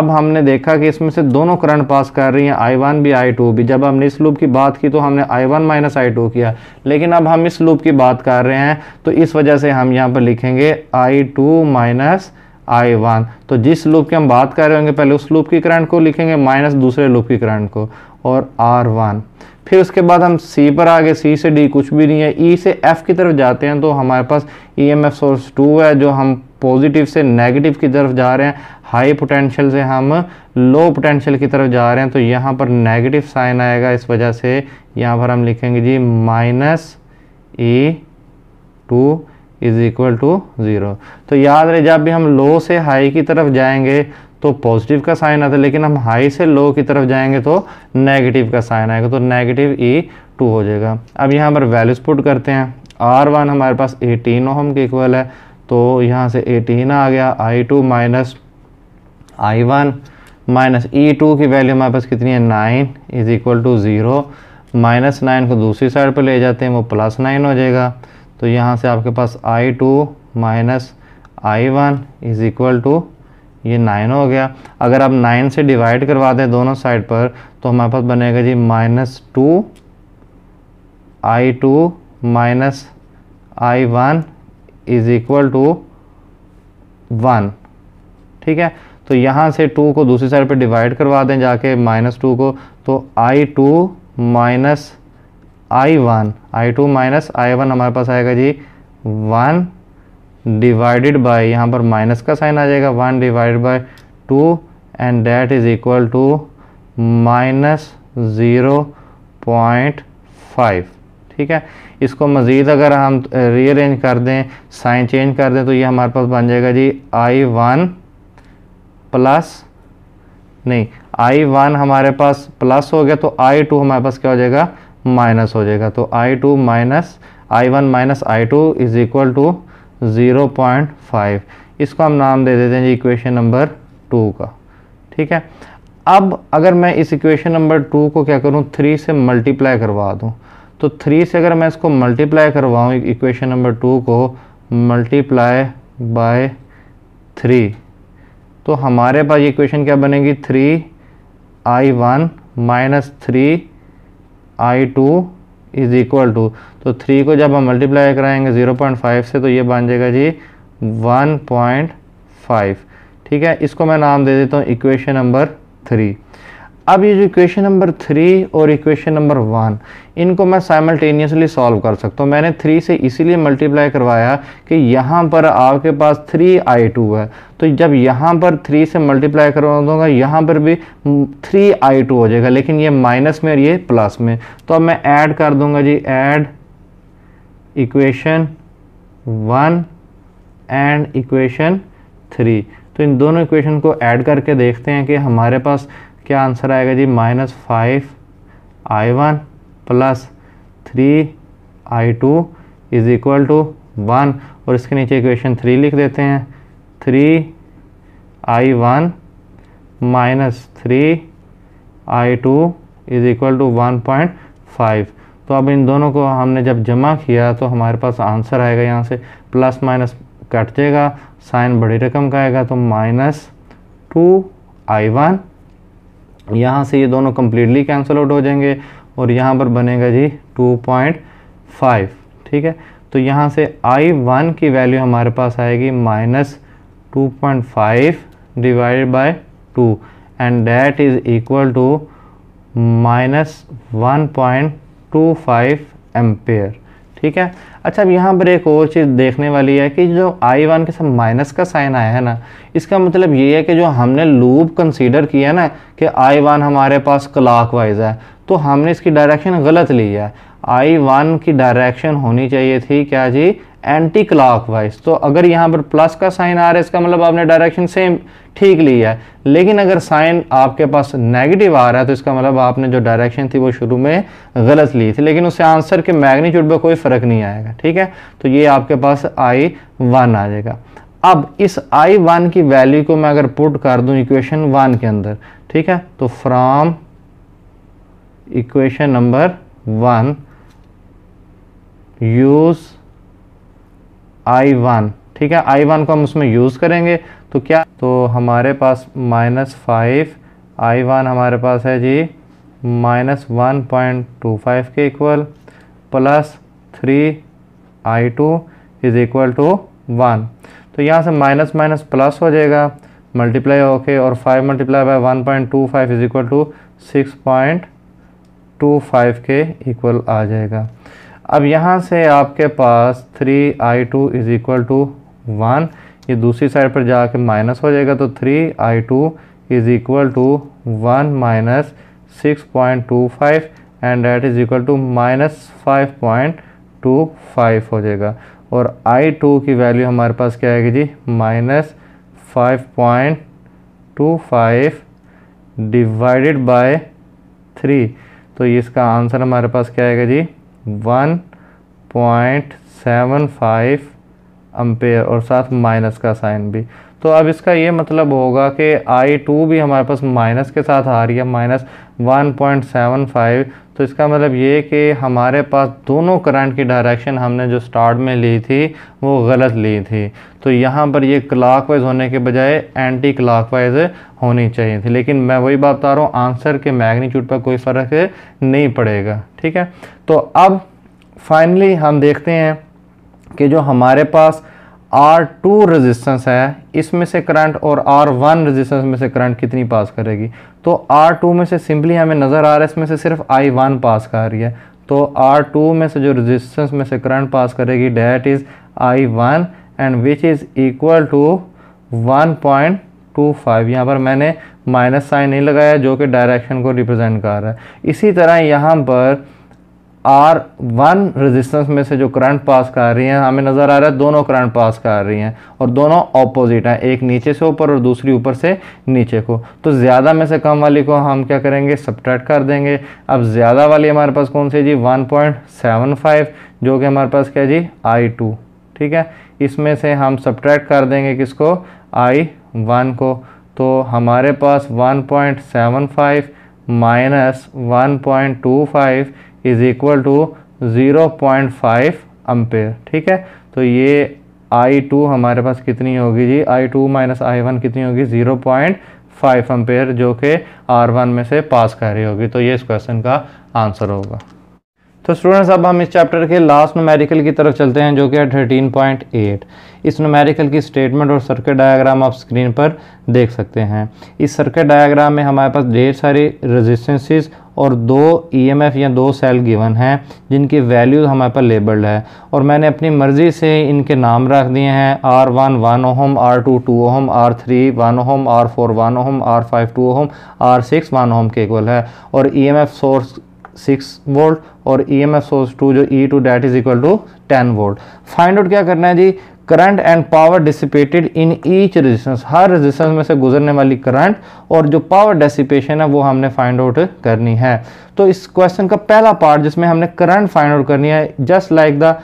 अब हमने देखा कि इसमें से दोनों करंट पास कर रही हैं आई वन भी आई टू भी जब हमने इस लूप की बात की तो हमने I one minus I two किया लेकिन अब हम इस लूप की बात कर रहे हैं तो इस वजह से हम यहाँ पर लिखेंगे I two minus I one तो जिस लूप की हम बात कर रहे होंगे पहले उस लूप की करंट को लिखेंगे माइनस दूसरे लूप की करंट को और आर वन फिर उसके बाद हम सी पर आ गए सी से डी कुछ भी नहीं है ई e से एफ की तरफ जाते हैं तो हमारे पास E M F source two है जो हम पॉजिटिव से नेगेटिव की तरफ जा रहे हैं हाई पोटेंशियल से हम लो पोटेंशियल की तरफ जा रहे हैं तो यहाँ पर नेगेटिव साइन आएगा इस वजह से यहाँ पर हम लिखेंगे जी minus E two is equal to zero तो याद रहे जब भी हम लो से हाई की तरफ जाएंगे तो पॉजिटिव का साइन आता है लेकिन हम हाई से लो की तरफ जाएंगे तो नेगेटिव का साइन आएगा तो नेगेटिव ई टू हो जाएगा अब यहाँ पर वैल्यूज पुट करते हैं आर वन हमारे पास एटीन हम के इक्वल है तो यहाँ से एटीन आ गया I two minus I one minus E two की वैल्यू हमारे पास कितनी है nine is equal to zero minus nine को दूसरी साइड पर ले जाते हैं वो प्लस नाइन हो जाएगा तो यहाँ से आपके पास I two minus I one is equal to ये नाइन हो गया अगर आप नाइन से डिवाइड करवा दें दोनों साइड पर तो हमारे पास बनेगा जी minus two I two minus I one is equal to one ठीक है तो यहाँ से टू को दूसरी साइड पर डिवाइड करवा दें जाके माइनस टू को तो I two minus I one I two minus I one हमारे पास आएगा जी वन डिवाइडेड बाय यहाँ पर माइनस का साइन आ जाएगा one divide by two and that is equal to minus zero point five ठीक है इसको मज़ीद अगर हम रीअरेंज कर दें साइन चेंज कर दें तो ये हमारे पास बन जाएगा जी आई वन प्लस नहीं आई वन हमारे पास प्लस हो गया तो आई टू हमारे पास क्या हो जाएगा माइनस हो जाएगा तो I two minus I one minus I two is equal to zero point five इसको हम नाम दे देते हैं जी इक्वेशन नंबर टू का ठीक है अब अगर मैं इस इक्वेशन नंबर टू को क्या करूँ थ्री से मल्टीप्लाई करवा दूँ तो थ्री से अगर मैं इसको मल्टीप्लाई करवाऊँ इक्वेशन नंबर टू को मल्टीप्लाई बाय थ्री तो हमारे पास ये इक्वेशन क्या बनेगी three I one minus three I two is equal to तो थ्री को जब हम मल्टीप्लाई कराएंगे ज़ीरो पॉइंट फाइव से तो ये बन जाएगा जी वन पॉइंट फाइव ठीक है इसको मैं नाम दे देता हूँ इक्वेशन नंबर थ्री अब ये जो इक्वेशन नंबर थ्री और इक्वेशन नंबर वन इनको मैं साइमल्टेनियसली सॉल्व कर सकता हूँ मैंने थ्री से इसीलिए मल्टीप्लाई करवाया कि यहाँ पर आपके पास थ्री आई टू है तो जब यहाँ पर थ्री से मल्टीप्लाई करवा दूँगा यहाँ पर भी थ्री आई टू हो जाएगा लेकिन ये माइनस में और ये प्लस में तो अब मैं ऐड कर दूँगा जी add equation one and equation three तो इन दोनों इक्वेशन को ऐड करके देखते हैं कि हमारे पास क्या आंसर आएगा जी minus five I one plus three I two is equal to one और इसके नीचे इक्वेशन थ्री लिख देते हैं three I one minus three I two is equal to one point five तो अब इन दोनों को हमने जब जमा किया तो हमारे पास आंसर आएगा यहाँ से प्लस माइनस कट जाएगा साइन बड़ी रकम का आएगा तो माइनस टू आई वन यहाँ से ये दोनों कम्प्लीटली कैंसिल आउट हो जाएंगे और यहाँ पर बनेगा जी टू पॉइंट फाइव ठीक है तो यहाँ से आई वन की वैल्यू हमारे पास आएगी minus two point five divide by two and that is equal to minus one point two five ampere ठीक है अच्छा अब यहाँ पर एक और चीज़ देखने वाली है कि जो आई वन के साथ माइनस का साइन आया है ना इसका मतलब ये है कि जो हमने लूप कंसीडर किया ना कि आई वन हमारे पास क्लाक वाइज है तो हमने इसकी डायरेक्शन गलत ली है आई वन की डायरेक्शन होनी चाहिए थी क्या जी एंटी वाइज तो अगर यहाँ पर प्लस का साइन आ रहा है इसका मतलब आपने डायरेक्शन सेम ठीक ली है लेकिन अगर साइन आपके पास नेगेटिव आ रहा है तो इसका मतलब आपने जो डायरेक्शन थी वो शुरू में गलत ली थी लेकिन उससे आंसर के मैग्नीट्यूड पर कोई फ़र्क नहीं आएगा ठीक है तो ये आपके पास आई वन आ जाएगा अब इस आई वन की वैल्यू को मैं अगर पुट कर दूं इक्वेशन वन के अंदर ठीक है तो from equation number one use I one ठीक है आई वन को हम उसमें यूज़ करेंगे तो क्या तो हमारे पास माइनस फाइव आई वन हमारे पास है जी minus one point two five के equal plus three I two is equal to one तो यहाँ से माइनस माइनस प्लस हो जाएगा मल्टीप्लाई होके और five multiply by one point two five is equal to six point two five के equal आ जाएगा अब यहाँ से आपके पास three I two is equal to one ये दूसरी साइड पर जाके माइनस हो जाएगा तो three I two is equal to one minus six point two five and that is equal to minus five point two five हो जाएगा और आई टू की वैल्यू हमारे पास क्या आएगी जी minus five point two five divided by three तो इसका आंसर हमारे पास क्या आएगा जी one point seven five ampere और साथ माइनस का साइन भी तो अब इसका ये मतलब होगा कि आई टू भी हमारे पास माइनस के साथ आ रही है minus one point seven five तो इसका मतलब ये कि हमारे पास दोनों करंट की डायरेक्शन हमने जो स्टार्ट में ली थी वो गलत ली थी तो यहाँ पर ये क्लॉकवाइज होने के बजाय एंटी क्लॉकवाइज होनी चाहिए थी लेकिन मैं वही बात बता रहा हूँ आंसर के मैग्नीट्यूड पर कोई फ़र्क नहीं पड़ेगा ठीक है तो अब फाइनली हम देखते हैं कि जो हमारे पास आर टू रजिस्टेंस है इसमें से करंट और आर वन रजिस्टेंस में से करंट कितनी पास करेगी तो आर टू में से सिंपली हमें नज़र आ रहा है इसमें से सिर्फ आई वन पास कर रही है तो आर टू में से जो रजिस्टेंस में से करंट पास करेगी that is I one and which is equal to one point two five यहाँ पर मैंने माइनस साइन नहीं लगाया जो कि डायरेक्शन को रिप्रेजेंट कर रहा है इसी तरह यहाँ पर आर वन रजिस्टेंस में से जो करंट पास कर रही हैं हमें नज़र आ रहा है दोनों करंट पास कर रही हैं और दोनों ऑपोजिट हैं एक नीचे से ऊपर और दूसरी ऊपर से नीचे को तो ज़्यादा में से कम वाली को हम क्या करेंगे सब्ट्रैक्ट कर देंगे अब ज़्यादा वाली हमारे पास कौन सी जी 1.75 जो कि हमारे पास क्या जी आई टू ठीक है इसमें से हम सब्ट्रैक्ट कर देंगे किसको आई वन को तो हमारे पास one point minus one is equal to zero point five ampere ठीक है तो ये आई टू हमारे पास कितनी होगी जी I two minus I one कितनी होगी ज़ीरो पॉइंट फाइव अम्पेयर जो कि आर वन में से पास कर रही होगी तो ये इस क्वेश्चन का आंसर होगा तो स्टूडेंट्स अब हम इस चैप्टर के लास्ट नोमेरिकल की तरफ चलते हैं जो कि है थर्टीन पॉइंट एट इस नोमेरिकल की स्टेटमेंट और सर्किट डायग्राम आप स्क्रीन पर देख सकते हैं इस सर्किट डायग्राम में हमारे पास ढेर सारी रेजिस्टेंसेस और दो ईएमएफ e या दो सेल गिवन हैं जिनकी वैल्यूज़ हमारे पर लेबल्ड है और मैंने अपनी मर्ज़ी से इनके नाम रख दिए हैं R one one ohm R two two ohm R three one ohm R four one ohm R five two ohm R six one ohm के इक्वल है और ईएमएफ सोर्स सिक्स वोल्ट और E M F source two जो E two that is equal to ten volt find out क्या करना है जी current and power dissipated in each resistance हर रेजिस्टेंस में से गुजरने वाली करंट और जो पावर डेसिपेशन है वो हमने फाइंड आउट करनी है तो इस क्वेश्चन का पहला पार्ट जिसमें हमने करंट फाइंड आउट करनी है just like the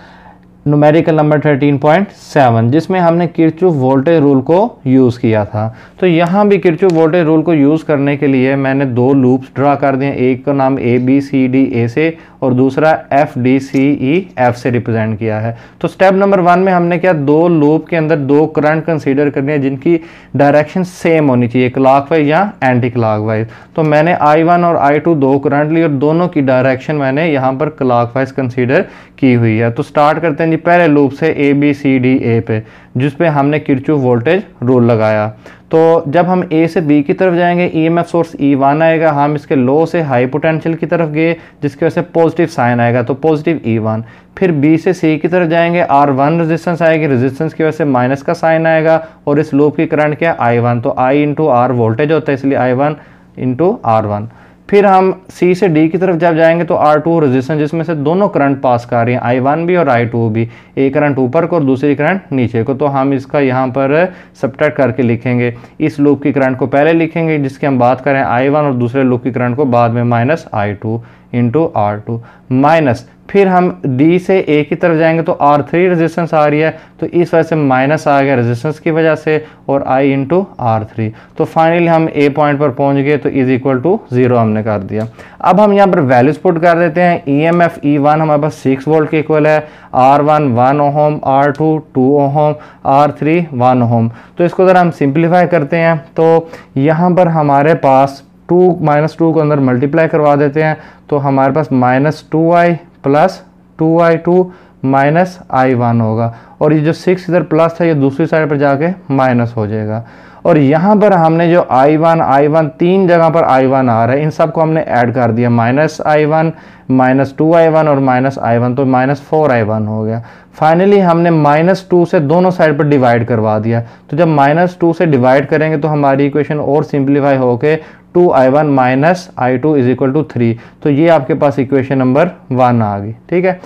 numerical number 13.7 जिसमें हमने किरचू वोल्टेज रूल को यूज़ किया था तो यहाँ भी किरचू वोल्टेज रूल को यूज़ करने के लिए मैंने दो लूप्स ड्रा कर दिए एक का नाम ए बी सी डी ए से और दूसरा F D C E F से रिप्रेजेंट किया है तो स्टेप नंबर वन में हमने क्या दो लूप के अंदर दो करंट कंसीडर करनी है जिनकी डायरेक्शन सेम होनी चाहिए क्लाक वाइज या एंटी क्लाक वाइज तो मैंने आई वन और आई टू दो करंट ली और दोनों की डायरेक्शन मैंने यहाँ पर क्लाक वाइज कंसीडर की हुई है तो स्टार्ट करते हैं जी पहले लूप से ए बी सी डी ए पे जिस पे हमने किरचू वोल्टेज रूल लगाया तो जब हम ए से बी की तरफ जाएंगे ईएमएफ सोर्स ई वन आएगा हम इसके लो से हाई पोटेंशियल की तरफ गए जिसकी वजह से पॉजिटिव साइन आएगा तो पॉजिटिव ई वन फिर बी से सी की तरफ जाएंगे आर वन रजिस्टेंस आएगी रजिस्टेंस की वजह से माइनस का साइन आएगा और इस लूप की करंट क्या आई वन तो आई इंटू आर वोल्टेज होता है इसलिए I one into R one फिर हम सी से डी की तरफ जब जाएंगे तो आर टू रजिस्टेंस जिसमें से दोनों करंट पास कर रही हैं आई वन भी और आई टू भी एक करंट ऊपर को और दूसरी करंट नीचे को तो हम इसका यहाँ पर सब्ट्रैक्ट करके लिखेंगे इस लूप की करंट को पहले लिखेंगे जिसकी हम बात करें आई वन और दूसरे लूप की करंट को बाद में minus I two into R two minus फिर हम डी से ए की तरफ जाएंगे तो आर थ्री रजिस्टेंस आ रही है तो इस वजह से माइनस आ गया रजिस्टेंस की वजह से और आई इंटू आर थ्री तो फाइनली हम ए पॉइंट पर पहुंच गए तो इज इक्वल टू जीरो हमने कर दिया अब हम यहाँ पर वैल्यूज पुट कर देते हैं E M F E one हमारे पास सिक्स वोल्ट के इक्वल है R one one ohm R two two ohm R three one ohm तो इसको ज़रा हम सिंप्लीफाई करते हैं तो यहाँ पर हमारे पास टू माइनस टू को अंदर मल्टीप्लाई करवा देते हैं तो हमारे पास minus two I plus two I two minus I one होगा और ये जो सिक्स इधर प्लस है ये दूसरी साइड पर जाके माइनस हो जाएगा और यहाँ पर हमने जो आई वन आई वन तीन जगह पर आई वन आ रहा है इन सब को हमने ऐड कर दिया minus I one minus two I one और माइनस आई वन तो माइनस फोर आई वन हो गया फाइनली हमने माइनस टू से दोनों साइड पर डिवाइड करवा दिया तो जब माइनस टू से डिवाइड करेंगे तो हमारी इक्वेशन और सिंप्लीफाई होकर two I one minus I two is equal to three तो ये आपके पास इक्वेशन नंबर वन आ गई ठीक है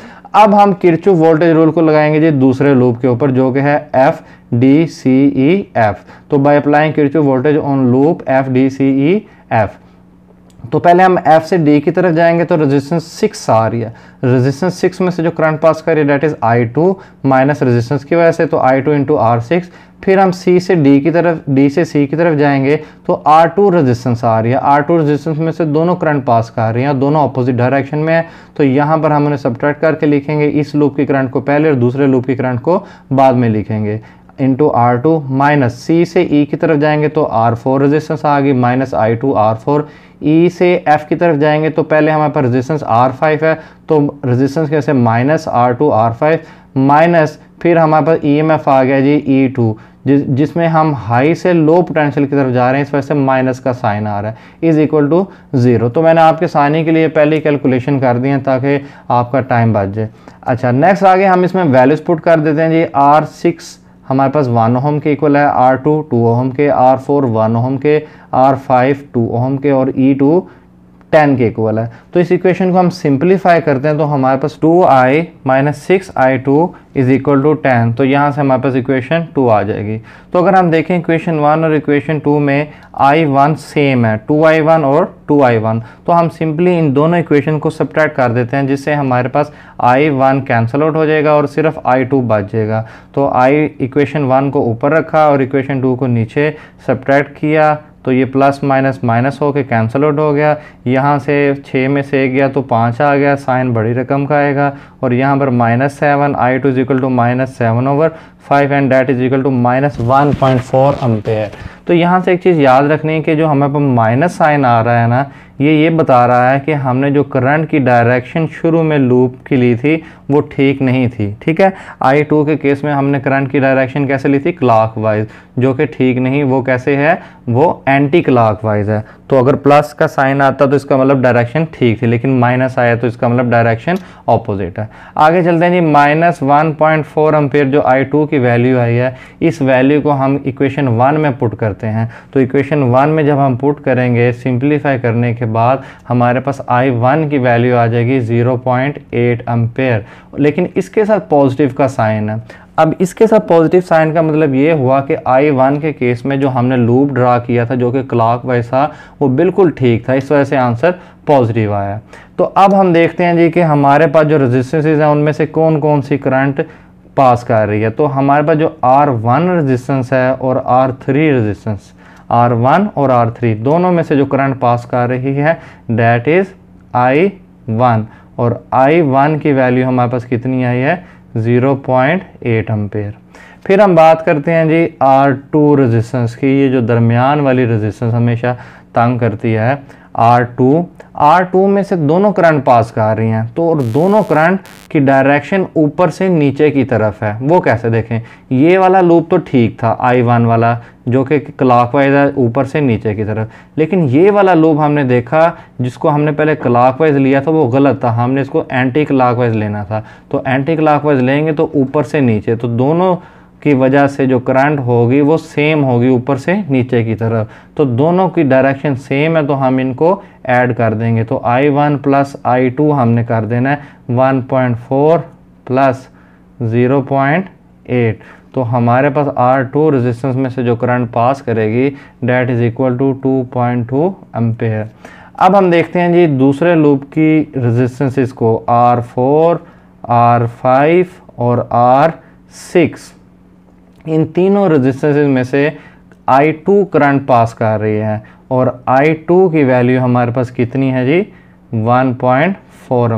अब हम किरचू वोल्टेज रूल को लगाएंगे जी दूसरे लूप के ऊपर जो कि है F D C E F तो by applying Kirchhoff voltage on loop F D C E F तो पहले हम F से D की तरफ जाएंगे तो रेजिस्टेंस सिक्स आ रही है रेजिस्टेंस सिक्स में से जो करंट पास कर रही है that is I2 two minus resistance की वजह से तो I2 to into are six फिर हम सी से डी की तरफ डी से सी की तरफ जाएंगे तो आर टू रजिस्टेंस आ रही है आर टू रजिस्टेंस में से दोनों करंट पास कर रही हैं दोनों अपोजिट डायरेक्शन में है तो यहाँ पर हम उन्हें सब्ट्रैक्ट करके लिखेंगे इस लूप की करंट को पहले और दूसरे लूप की करंट को बाद में लिखेंगे into R two minus C से ई e की तरफ जाएंगे तो आर फोर रजिस्टेंस आ गई minus I two R four E से एफ की तरफ जाएंगे तो पहले हमारे पास रजिस्टेंस आर फाइव है तो रजिस्टेंस कैसे minus R two R five minus फिर हमारे पास ईएमएफ e आ गया जी ई e टू जिस जिसमें हम हाई से लो पोटेंशियल की तरफ जा रहे हैं इस वजह से माइनस का साइन आ रहा है इज़ इक्वल टू ज़ीरो तो मैंने आपके साइनिंग के लिए पहले कैलकुलेशन कर दी है ताकि आपका टाइम बच जाए अच्छा नेक्स्ट आगे हम इसमें वैल्यूज पुट कर देते हैं जी आर सिक्स हमारे पास वन ओहम के इक्वल है आर टू टू ओहम के आर फोर वन ओहम के आर फाइव टू ओहम के और ई e टू टेन के इक्वल है तो इस इक्वेशन को हम सिंप्लीफाई करते हैं तो हमारे पास two I minus six I two is equal to ten तो यहाँ से हमारे पास इक्वेशन टू आ जाएगी तो अगर हम देखें इक्वेशन वन और इक्वेशन टू में आई वन सेम है टू आई वन और टू आई वन तो हम सिंपली इन दोनों इक्वेशन को सब्ट्रैक्ट कर देते हैं जिससे हमारे पास आई वन कैंसल आउट हो जाएगा और सिर्फ आई टू बच जाएगा तो आई इक्वेशन वन को ऊपर रखा और इक्वेशन टू को नीचे सब्ट्रैक्ट किया तो ये प्लस माइनस माइनस होकर कैंसिल आउट हो गया यहाँ से छः में से गया तो पाँच आ गया साइन बड़ी रकम का आएगा और यहाँ पर minus seven I two is equal to minus seven over five and that is equal to minus one point four ampere तो यहाँ से एक चीज़ याद रखनी है कि जो हमारे पास माइनस साइन आ रहा है ना ये ये बता रहा है कि हमने जो करंट की डायरेक्शन शुरू में लूप की ली थी वो ठीक नहीं थी ठीक है आई टू के केस में हमने करंट की डायरेक्शन कैसे ली थी क्लाक वाइज जो कि ठीक नहीं वो कैसे है वो एंटी क्लाक वाइज है तो अगर प्लस का साइन आता तो इसका मतलब डायरेक्शन ठीक थी लेकिन माइनस आया तो इसका मतलब डायरेक्शन ऑपोजिट है आगे चलते हैं जी minus one point four ampere जो आई टू की वैल्यू आई है इस वैल्यू को हम इक्वेशन वन में पुट करते हैं तो इक्वेशन वन में जब हम पुट करेंगे सिंप्लीफाई करने के बाद हमारे पास आई वन की वैल्यू आ जाएगी ज़ीरो पॉइंट एट अम्पेयर लेकिन इसके साथ पॉजिटिव का साइन है अब इसके साथ पॉजिटिव साइन का मतलब ये हुआ कि आई वन के केस में जो हमने लूप ड्रा किया था जो कि क्लाक वाइज था वो बिल्कुल ठीक था इस वजह से आंसर पॉजिटिव आया तो अब हम देखते हैं जी कि हमारे पास जो रजिस्टेंसेज हैं उनमें से कौन कौन सी करंट पास कर रही है तो हमारे पास जो आर वन रजिस्टेंस है और R three resistance R one और आर थ्री दोनों में से जो करंट पास कर रही है डैट इज़ आई वन और आई वन की वैल्यू हमारे पास कितनी आई है ज़ीरो पॉइंट एट एम्पेयर फिर हम बात करते हैं जी आर टू रजिस्टेंस की ये जो दरमियान वाली रजिस्टेंस हमेशा तंग करती है आर टू आर टू में से दोनों करंट पास कर रही हैं तो और दोनों करंट की डायरेक्शन ऊपर से नीचे की तरफ है वो कैसे देखें ये वाला लूप तो ठीक था आई वन वाला जो कि क्लाक वाइज है ऊपर से नीचे की तरफ लेकिन ये वाला लूप हमने देखा जिसको हमने पहले क्लाक वाइज लिया था वो गलत था हमने इसको एंटी क्लाक वाइज लेना था तो एंटी क्लाक वाइज लेंगे तो ऊपर से नीचे तो दोनों की वजह से जो करंट होगी वो सेम होगी ऊपर से नीचे की तरफ तो दोनों की डायरेक्शन सेम है तो हम इनको ऐड कर देंगे तो I one plus I two हमने कर देना है one point four plus zero point eight तो हमारे पास आर टू रजिस्टेंस में से जो करंट पास करेगी that is equal to two point two ampere अब हम देखते हैं जी दूसरे लूप की रजिस्टेंसेस को आर फोर आर और आर सिक्स इन तीनों रजिस्टेंसेज में से आई टू करंट पास कर रही है और आई टू की वैल्यू हमारे पास कितनी है जी वन पॉइंट फोर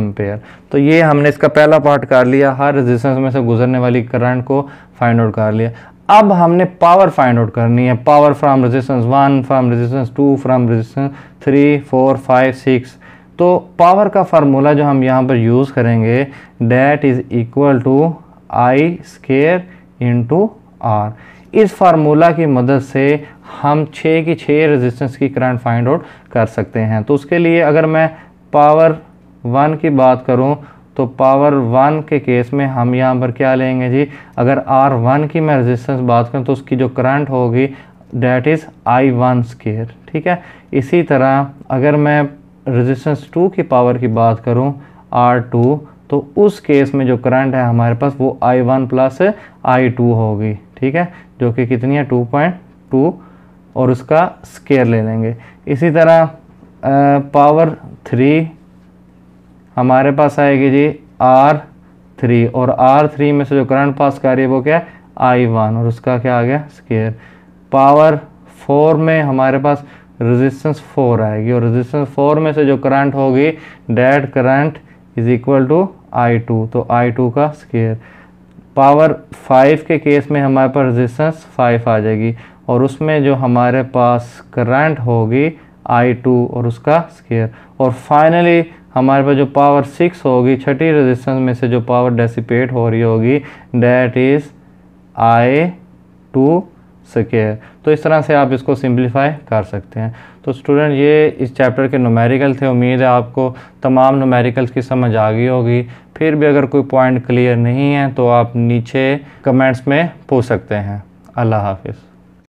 तो ये हमने इसका पहला पार्ट कर लिया हर रजिस्टेंस में से गुजरने वाली करंट को फाइंड आउट कर लिया अब हमने पावर फाइंड आउट करनी है power from resistance one from resistance two from resistance three four five six तो पावर का फार्मूला जो हम यहाँ पर यूज़ करेंगे that is equal to I square into R इस फार्मूला की मदद से हम छः की छः रेजिस्टेंस की करंट फाइंड आउट कर सकते हैं तो उसके लिए अगर मैं पावर वन की बात करूं तो पावर वन के केस में हम यहाँ पर क्या लेंगे जी अगर आर वन की मैं रेजिस्टेंस बात करूँ तो उसकी जो करंट होगी that is I one square ठीक है इसी तरह अगर मैं रेजिस्टेंस टू की पावर की बात करूँ आर टू तो उस केस में जो करंट है हमारे पास वो I one plus I two होगी ठीक है जो कि कितनी है टू पॉइंट टू और उसका स्केयर ले लेंगे इसी तरह आ, पावर थ्री हमारे पास आएगी जी आर थ्री और आर थ्री में से जो करंट पास कर रही है वो क्या है आई वन और उसका क्या आ गया स्केयर पावर फोर में हमारे पास रेजिस्टेंस फोर आएगी और रेजिस्टेंस फोर में से जो करंट होगी that current is equal to I two तो आई टू का स्केयर पावर फाइव के केस में हमारे पास रेजिस्टेंस फाइव आ जाएगी और उसमें जो हमारे पास करंट होगी आई टू और उसका स्केयर और फाइनली हमारे पास जो पावर सिक्स होगी छठी रेजिस्टेंस में से जो पावर डेसिपेट हो रही होगी डैट इज़ आई टू सके है तो इस तरह से आप इसको सिंप्लीफाई कर सकते हैं तो स्टूडेंट ये इस चैप्टर के नुमेरिकल थे उम्मीद है आपको तमाम नुमेरिकल्स की समझ आ गई होगी फिर भी अगर कोई पॉइंट क्लियर नहीं है तो आप नीचे कमेंट्स में पूछ सकते हैं अल्लाह हाफिज़